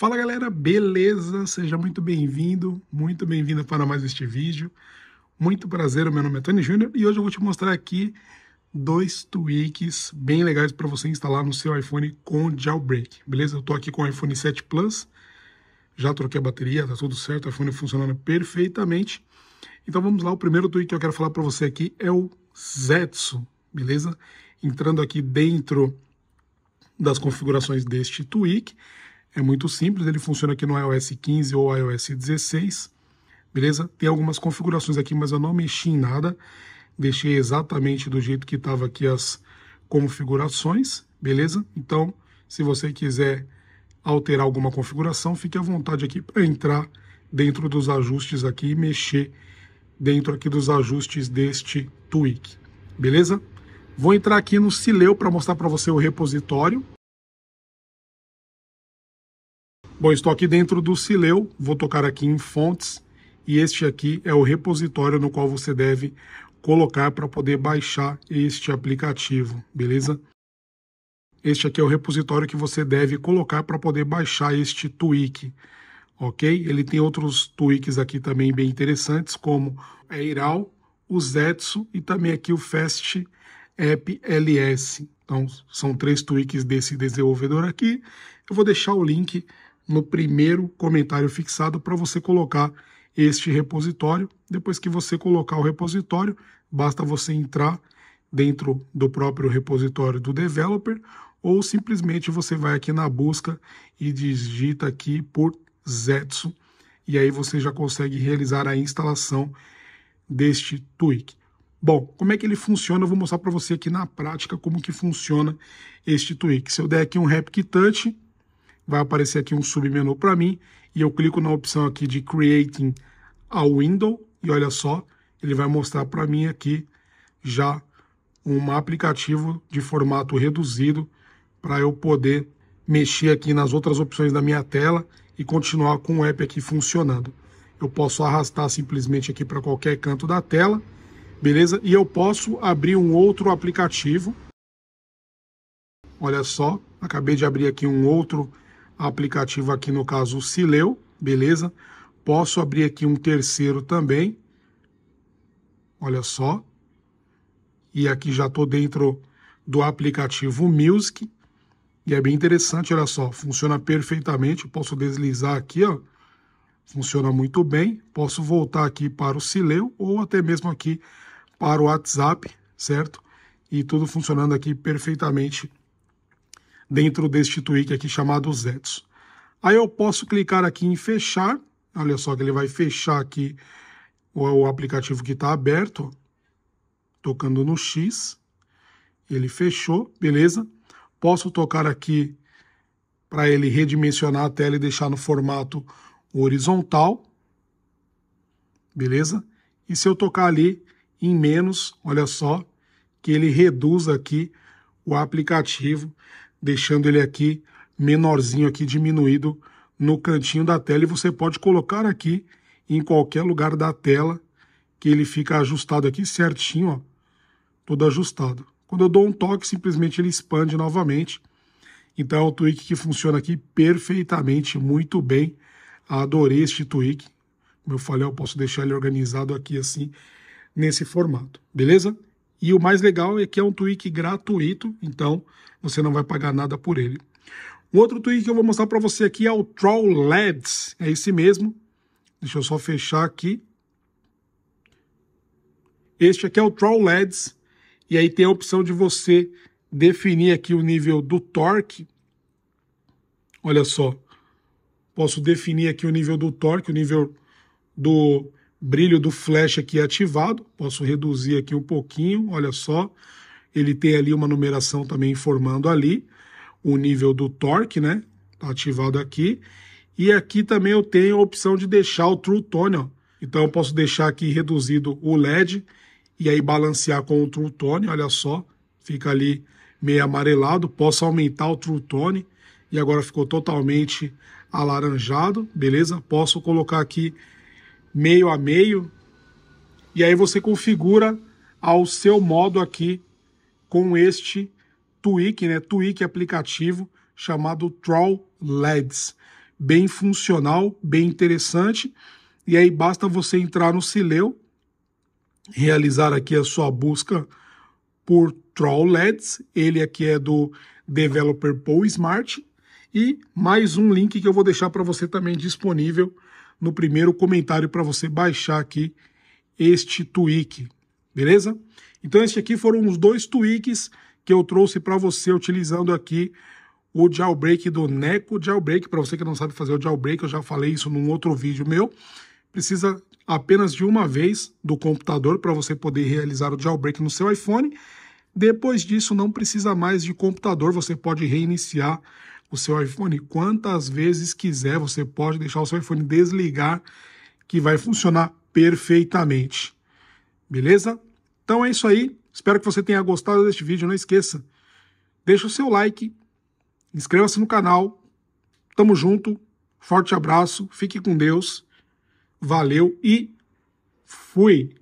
Fala galera, beleza? Seja muito bem-vindo, muito bem-vinda para mais este vídeo. Muito prazer, meu nome é Tony Júnior e hoje eu vou te mostrar aqui dois tweaks bem legais para você instalar no seu iPhone com jailbreak, beleza? Eu estou aqui com o iPhone 7 Plus, já troquei a bateria, tá tudo certo, o iPhone funcionando perfeitamente. Então vamos lá, o primeiro tweak que eu quero falar para você aqui é o Zetsu, beleza? Entrando aqui dentro das configurações deste tweak, é muito simples, ele funciona aqui no iOS 15 ou iOS 16, beleza? Tem algumas configurações aqui, mas eu não mexi em nada. Deixei exatamente do jeito que estava aqui as configurações, beleza? Então, se você quiser alterar alguma configuração, fique à vontade aqui para entrar dentro dos ajustes aqui e mexer dentro aqui dos ajustes deste tweak, beleza? Vou entrar aqui no Cileu para mostrar para você o repositório. Bom, estou aqui dentro do Sileu, vou tocar aqui em fontes e este aqui é o repositório no qual você deve colocar para poder baixar este aplicativo, beleza? Este aqui é o repositório que você deve colocar para poder baixar este tweak, ok? Ele tem outros tweaks aqui também bem interessantes, como a Eiral, o Zetsu e também aqui o Fast App LS. Então, são três tweaks desse desenvolvedor aqui. Eu vou deixar o link no primeiro comentário fixado para você colocar este repositório. Depois que você colocar o repositório, basta você entrar dentro do próprio repositório do developer ou simplesmente você vai aqui na busca e digita aqui por Zetsu e aí você já consegue realizar a instalação deste tweak. Bom, como é que ele funciona? Eu vou mostrar para você aqui na prática como que funciona este tweak. Se eu der aqui um Rapid Touch, vai aparecer aqui um submenu para mim e eu clico na opção aqui de Creating a Window e olha só, ele vai mostrar para mim aqui já um aplicativo de formato reduzido para eu poder mexer aqui nas outras opções da minha tela e continuar com o app aqui funcionando. Eu posso arrastar simplesmente aqui para qualquer canto da tela, beleza? E eu posso abrir um outro aplicativo. Olha só, acabei de abrir aqui um outro aplicativo aplicativo aqui, no caso, o Sileu, beleza? Posso abrir aqui um terceiro também, olha só. E aqui já estou dentro do aplicativo Music, e é bem interessante, olha só, funciona perfeitamente, posso deslizar aqui, ó, funciona muito bem. Posso voltar aqui para o Sileu ou até mesmo aqui para o WhatsApp, certo? E tudo funcionando aqui perfeitamente dentro deste tweak aqui chamado Zetos. Aí eu posso clicar aqui em fechar, olha só que ele vai fechar aqui o, o aplicativo que está aberto, tocando no X, ele fechou, beleza? Posso tocar aqui para ele redimensionar a tela e deixar no formato horizontal, beleza? E se eu tocar ali em menos, olha só, que ele reduz aqui o aplicativo deixando ele aqui menorzinho aqui, diminuído no cantinho da tela. E você pode colocar aqui em qualquer lugar da tela, que ele fica ajustado aqui certinho, ó, todo ajustado. Quando eu dou um toque, simplesmente ele expande novamente. Então é um tweak que funciona aqui perfeitamente, muito bem. Adorei este tweak. Como eu falei, eu posso deixar ele organizado aqui assim, nesse formato, beleza? E o mais legal é que é um tweak gratuito, então você não vai pagar nada por ele. um outro tweak que eu vou mostrar para você aqui é o Troll LEDs, é esse mesmo. Deixa eu só fechar aqui. Este aqui é o Troll LEDs, e aí tem a opção de você definir aqui o nível do torque. Olha só, posso definir aqui o nível do torque, o nível do brilho do flash aqui ativado, posso reduzir aqui um pouquinho, olha só, ele tem ali uma numeração também informando ali o nível do torque, né, tá ativado aqui, e aqui também eu tenho a opção de deixar o True Tone, ó. então eu posso deixar aqui reduzido o LED e aí balancear com o True Tone, olha só, fica ali meio amarelado, posso aumentar o True Tone, e agora ficou totalmente alaranjado, beleza? Posso colocar aqui meio a meio, e aí você configura ao seu modo aqui com este tweak, né? Tweak aplicativo chamado Troll LEDs. Bem funcional, bem interessante. E aí basta você entrar no Sileu, realizar aqui a sua busca por Troll LEDs. Ele aqui é do developer Paul Smart. E mais um link que eu vou deixar para você também disponível no primeiro comentário para você baixar aqui este tweak, beleza? Então este aqui foram os dois tweaks que eu trouxe para você utilizando aqui o jailbreak do Neco Jailbreak. Para você que não sabe fazer o jailbreak, eu já falei isso num outro vídeo meu. Precisa apenas de uma vez do computador para você poder realizar o jailbreak no seu iPhone. Depois disso, não precisa mais de computador, você pode reiniciar o seu iPhone quantas vezes quiser. Você pode deixar o seu iPhone desligar, que vai funcionar perfeitamente. Beleza? Então é isso aí. Espero que você tenha gostado deste vídeo. Não esqueça, deixa o seu like, inscreva-se no canal. Tamo junto. Forte abraço. Fique com Deus. Valeu e fui!